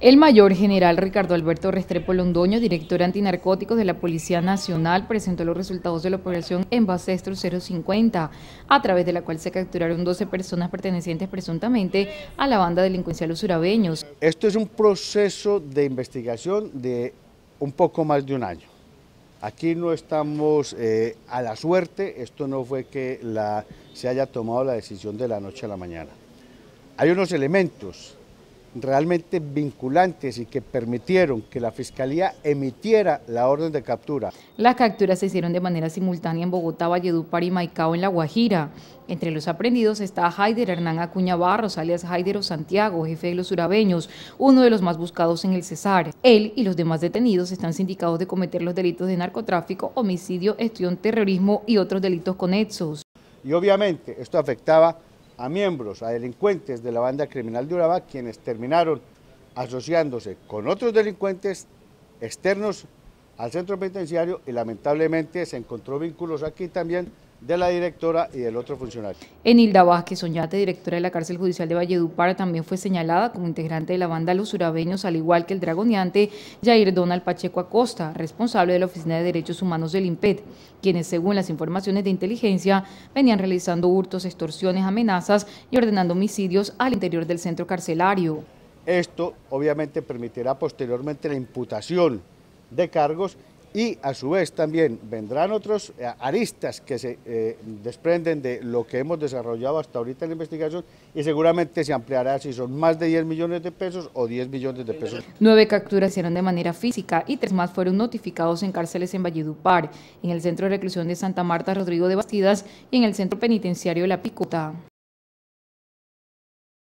El mayor general Ricardo Alberto Restrepo Londoño, director antinarcóticos de la Policía Nacional, presentó los resultados de la operación Envasestro 050, a través de la cual se capturaron 12 personas pertenecientes presuntamente a la banda delincuencial Los Urabeños. Esto es un proceso de investigación de un poco más de un año. Aquí no estamos eh, a la suerte, esto no fue que la, se haya tomado la decisión de la noche a la mañana. Hay unos elementos realmente vinculantes y que permitieron que la Fiscalía emitiera la orden de captura. Las capturas se hicieron de manera simultánea en Bogotá, Valledupar y Maicao en La Guajira. Entre los aprendidos está Haider Hernán Acuña Barros, alias Haider o Santiago, jefe de los urabeños, uno de los más buscados en el Cesar. Él y los demás detenidos están sindicados de cometer los delitos de narcotráfico, homicidio, gestión, terrorismo y otros delitos conexos. Y obviamente esto afectaba a miembros, a delincuentes de la banda criminal de Urabá, quienes terminaron asociándose con otros delincuentes externos al centro penitenciario y lamentablemente se encontró vínculos aquí también de la directora y del otro funcionario. Enilda Vázquez Soñate, directora de la cárcel judicial de Valledupar, también fue señalada como integrante de la banda Los Urabeños, al igual que el dragoneante Jair Donald Pacheco Acosta, responsable de la Oficina de Derechos Humanos del IMPED, quienes, según las informaciones de inteligencia, venían realizando hurtos, extorsiones, amenazas y ordenando homicidios al interior del centro carcelario. Esto, obviamente, permitirá posteriormente la imputación de cargos y a su vez también vendrán otros eh, aristas que se eh, desprenden de lo que hemos desarrollado hasta ahorita en la investigación y seguramente se ampliará si son más de 10 millones de pesos o 10 millones de pesos. Nueve capturas hicieron de manera física y tres más fueron notificados en cárceles en Valledupar, en el Centro de Reclusión de Santa Marta Rodrigo de Bastidas y en el Centro Penitenciario de La Picota.